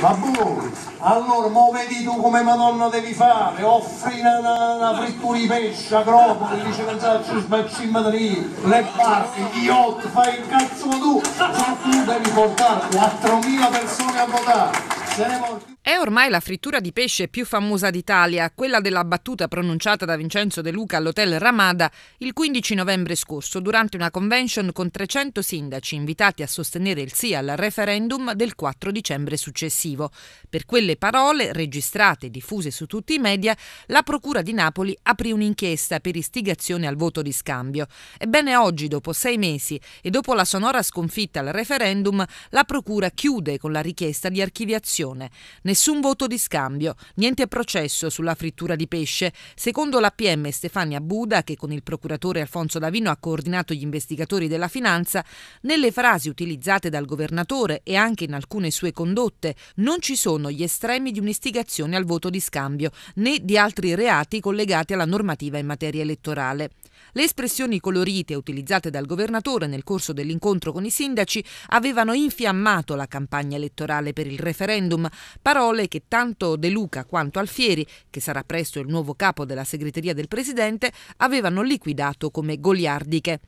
Va buono, allora mo vedi tu come madonna devi fare, offri una, una, una frittura di pesce, acropoli, dice pensarci sbaccimaterie, le barche, gli yacht, fai il cazzo tu, ma tu devi portare 4.000 persone a votare, se ne porti... È ormai la frittura di pesce più famosa d'Italia, quella della battuta pronunciata da Vincenzo De Luca all'Hotel Ramada il 15 novembre scorso durante una convention con 300 sindaci invitati a sostenere il sì al referendum del 4 dicembre successivo. Per quelle parole, registrate e diffuse su tutti i media, la Procura di Napoli aprì un'inchiesta per istigazione al voto di scambio. Ebbene oggi, dopo sei mesi e dopo la sonora sconfitta al referendum, la Procura chiude con la richiesta di archiviazione. Nessun voto di scambio, niente processo sulla frittura di pesce. Secondo la PM Stefania Buda, che con il procuratore Alfonso Davino ha coordinato gli investigatori della finanza, nelle frasi utilizzate dal governatore e anche in alcune sue condotte non ci sono gli estremi di un'istigazione al voto di scambio, né di altri reati collegati alla normativa in materia elettorale. Le espressioni colorite utilizzate dal governatore nel corso dell'incontro con i sindaci avevano infiammato la campagna elettorale per il referendum, parole parole che tanto De Luca quanto Alfieri, che sarà presto il nuovo capo della segreteria del presidente, avevano liquidato come goliardiche.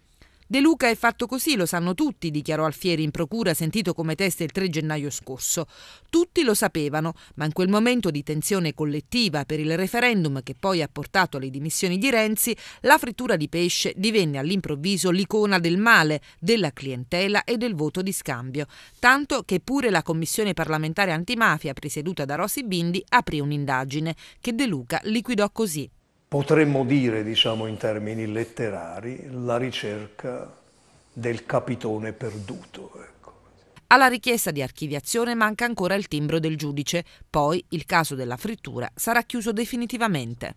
De Luca è fatto così, lo sanno tutti, dichiarò Alfieri in procura sentito come testa il 3 gennaio scorso. Tutti lo sapevano, ma in quel momento di tensione collettiva per il referendum che poi ha portato alle dimissioni di Renzi, la frittura di pesce divenne all'improvviso l'icona del male, della clientela e del voto di scambio, tanto che pure la commissione parlamentare antimafia presieduta da Rossi Bindi aprì un'indagine che De Luca liquidò così potremmo dire, diciamo in termini letterari, la ricerca del capitone perduto. Ecco. Alla richiesta di archiviazione manca ancora il timbro del giudice, poi il caso della frittura sarà chiuso definitivamente.